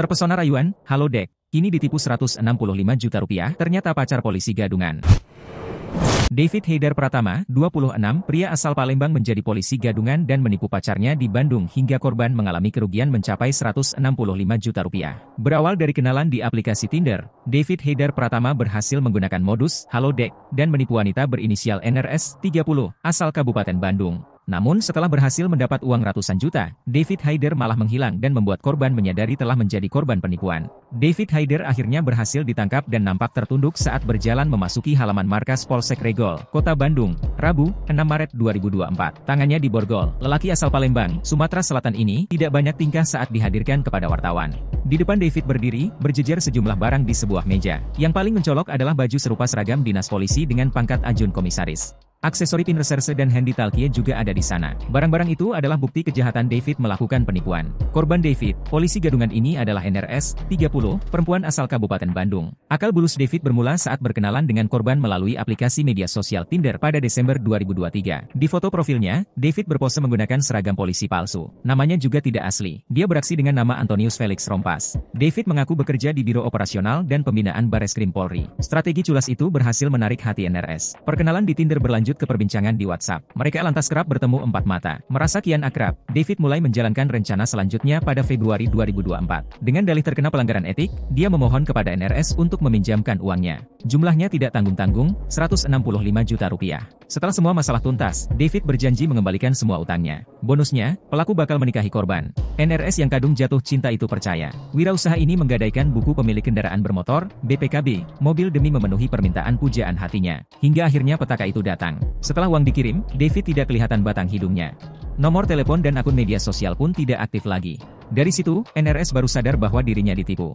Terpesona rayuan, halo dek, kini ditipu 165 juta rupiah, ternyata pacar polisi gadungan. David Heider Pratama, 26, pria asal Palembang menjadi polisi gadungan dan menipu pacarnya di Bandung hingga korban mengalami kerugian mencapai 165 juta rupiah. Berawal dari kenalan di aplikasi Tinder, David Heider Pratama berhasil menggunakan modus Halo Dek dan menipu wanita berinisial NRS 30 asal Kabupaten Bandung. Namun setelah berhasil mendapat uang ratusan juta, David Haider malah menghilang dan membuat korban menyadari telah menjadi korban penipuan. David Haider akhirnya berhasil ditangkap dan nampak tertunduk saat berjalan memasuki halaman markas Polsek Regol, Kota Bandung, Rabu, 6 Maret 2024. Tangannya diborgol. Lelaki asal Palembang, Sumatera Selatan ini tidak banyak tingkah saat dihadirkan kepada wartawan. Di depan David berdiri, berjejer sejumlah barang di sebuah meja. Yang paling mencolok adalah baju serupa seragam dinas polisi dengan pangkat ajun komisaris. Aksesori pin reserse dan handy talkie juga ada di sana. Barang-barang itu adalah bukti kejahatan David melakukan penipuan. Korban David, polisi gadungan ini adalah NRS, 30, perempuan asal Kabupaten Bandung. Akal bulus David bermula saat berkenalan dengan korban melalui aplikasi media sosial Tinder pada Desember 2023. Di foto profilnya, David berpose menggunakan seragam polisi palsu. Namanya juga tidak asli. Dia beraksi dengan nama Antonius Felix Rompas. David mengaku bekerja di Biro Operasional dan Pembinaan Bareskrim Polri. Strategi culas itu berhasil menarik hati NRS. Perkenalan di Tinder berlanjut lanjut ke perbincangan di WhatsApp. Mereka lantas kerap bertemu empat mata. Merasa kian akrab, David mulai menjalankan rencana selanjutnya pada Februari 2024. Dengan dalih terkena pelanggaran etik, dia memohon kepada NRS untuk meminjamkan uangnya. Jumlahnya tidak tanggung-tanggung, 165 juta rupiah. Setelah semua masalah tuntas, David berjanji mengembalikan semua utangnya. Bonusnya, pelaku bakal menikahi korban. NRS yang kadung jatuh cinta itu percaya. Wirausaha ini menggadaikan buku pemilik kendaraan bermotor, BPKB, mobil demi memenuhi permintaan pujaan hatinya. Hingga akhirnya petaka itu datang. Setelah uang dikirim, David tidak kelihatan batang hidungnya. Nomor telepon dan akun media sosial pun tidak aktif lagi. Dari situ, NRS baru sadar bahwa dirinya ditipu.